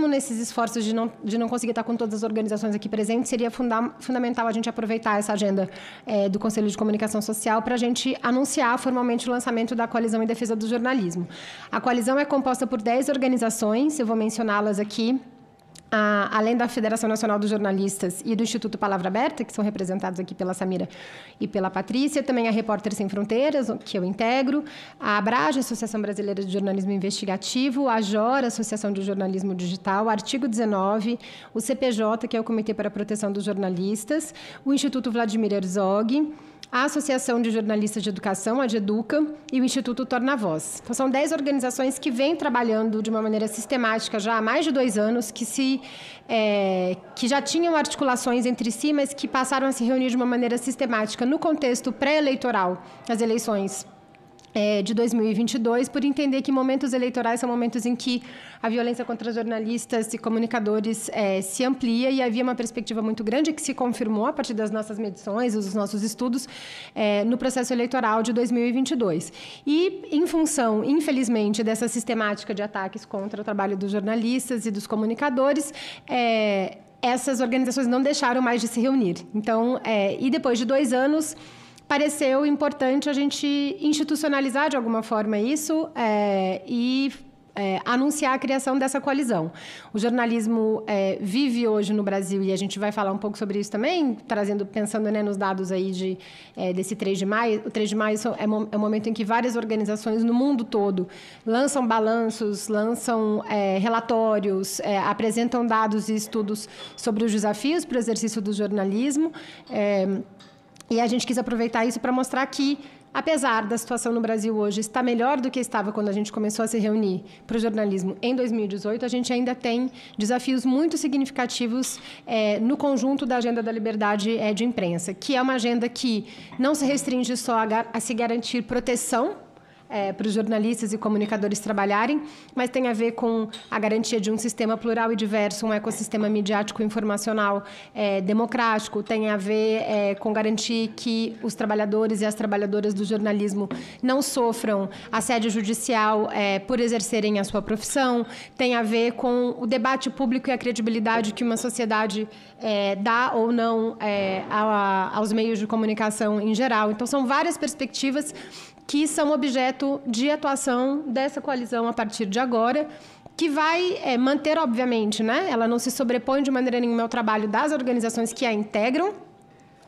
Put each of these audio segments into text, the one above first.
mesmo nesses esforços de não, de não conseguir estar com todas as organizações aqui presentes, seria funda fundamental a gente aproveitar essa agenda é, do Conselho de Comunicação Social para a gente anunciar formalmente o lançamento da Coalizão em Defesa do Jornalismo. A coalizão é composta por 10 organizações, eu vou mencioná-las aqui a, além da Federação Nacional dos Jornalistas e do Instituto Palavra Aberta, que são representados aqui pela Samira e pela Patrícia, também a Repórter Sem Fronteiras, que eu integro, a Abrage, Associação Brasileira de Jornalismo Investigativo, a JOR, Associação de Jornalismo Digital, artigo 19, o CPJ, que é o Comitê para a Proteção dos Jornalistas, o Instituto Vladimir Herzog, a Associação de Jornalistas de Educação, a DEDUCA, e o Instituto Torna Voz. Então, são dez organizações que vêm trabalhando de uma maneira sistemática já há mais de dois anos, que, se, é, que já tinham articulações entre si, mas que passaram a se reunir de uma maneira sistemática no contexto pré-eleitoral, as eleições é, de 2022, por entender que momentos eleitorais são momentos em que a violência contra jornalistas e comunicadores é, se amplia e havia uma perspectiva muito grande que se confirmou a partir das nossas medições, dos nossos estudos é, no processo eleitoral de 2022. E em função, infelizmente, dessa sistemática de ataques contra o trabalho dos jornalistas e dos comunicadores, é, essas organizações não deixaram mais de se reunir. Então, é, e depois de dois anos pareceu importante a gente institucionalizar de alguma forma isso é, e é, anunciar a criação dessa coalizão. O jornalismo é, vive hoje no Brasil e a gente vai falar um pouco sobre isso também, trazendo, pensando né, nos dados aí de, é, desse 3 de maio. O 3 de maio é, o é momento em que várias organizações no mundo todo lançam balanços, lançam relatórios, apresentam dados e estudos sobre os desafios para o exercício do jornalismo. E a gente quis aproveitar isso para mostrar que apesar da situação no Brasil hoje estar melhor do que estava quando a gente começou a se reunir para o jornalismo em 2018, a gente ainda tem desafios muito significativos é, no conjunto da agenda da liberdade é, de imprensa, que é uma agenda que não se restringe só a, a se garantir proteção é, para os jornalistas e comunicadores trabalharem, mas tem a ver com a garantia de um sistema plural e diverso, um ecossistema midiático informacional é, democrático, tem a ver é, com garantir que os trabalhadores e as trabalhadoras do jornalismo não sofram assédio judicial é, por exercerem a sua profissão, tem a ver com o debate público e a credibilidade que uma sociedade é, dá ou não é, a, aos meios de comunicação em geral. Então, são várias perspectivas que são objeto de atuação dessa coalizão a partir de agora, que vai é, manter, obviamente, né? Ela não se sobrepõe de maneira nenhuma ao trabalho das organizações que a integram,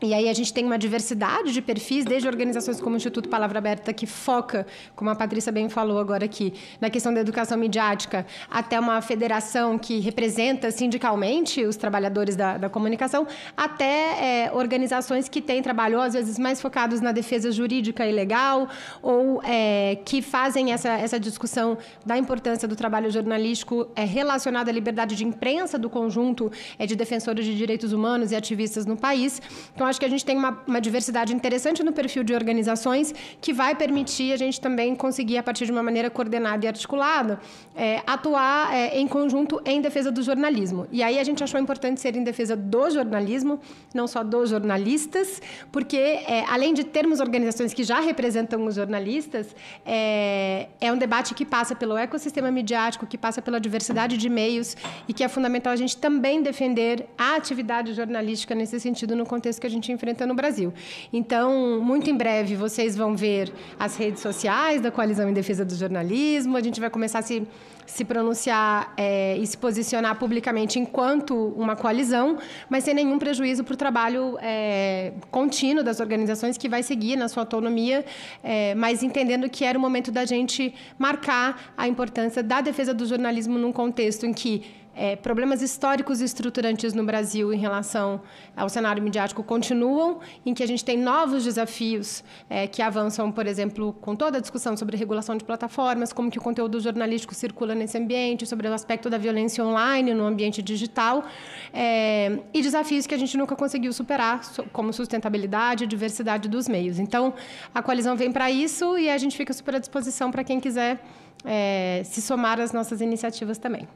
e aí a gente tem uma diversidade de perfis, desde organizações como o Instituto Palavra Aberta, que foca, como a Patrícia bem falou agora aqui, na questão da educação midiática, até uma federação que representa sindicalmente os trabalhadores da, da comunicação, até é, organizações que têm trabalho, às vezes, mais focados na defesa jurídica e legal, ou é, que fazem essa, essa discussão da importância do trabalho jornalístico é, relacionado à liberdade de imprensa do conjunto é, de defensores de direitos humanos e ativistas no país. Então, acho que a gente tem uma, uma diversidade interessante no perfil de organizações que vai permitir a gente também conseguir, a partir de uma maneira coordenada e articulada, é, atuar é, em conjunto em defesa do jornalismo. E aí a gente achou importante ser em defesa do jornalismo, não só dos jornalistas, porque é, além de termos organizações que já representam os jornalistas, é, é um debate que passa pelo ecossistema midiático, que passa pela diversidade de meios e que é fundamental a gente também defender a atividade jornalística nesse sentido no contexto que a gente gente enfrenta no Brasil. Então, muito em breve, vocês vão ver as redes sociais da Coalizão em Defesa do Jornalismo, a gente vai começar a se, se pronunciar é, e se posicionar publicamente enquanto uma coalizão, mas sem nenhum prejuízo para o trabalho é, contínuo das organizações que vai seguir na sua autonomia, é, mas entendendo que era o momento da gente marcar a importância da defesa do jornalismo num contexto em que é, problemas históricos e estruturantes no Brasil em relação ao cenário midiático continuam, em que a gente tem novos desafios é, que avançam, por exemplo, com toda a discussão sobre regulação de plataformas, como que o conteúdo jornalístico circula nesse ambiente, sobre o aspecto da violência online no ambiente digital, é, e desafios que a gente nunca conseguiu superar, como sustentabilidade e diversidade dos meios. Então, a coalizão vem para isso e a gente fica super à disposição para quem quiser é, se somar às nossas iniciativas também.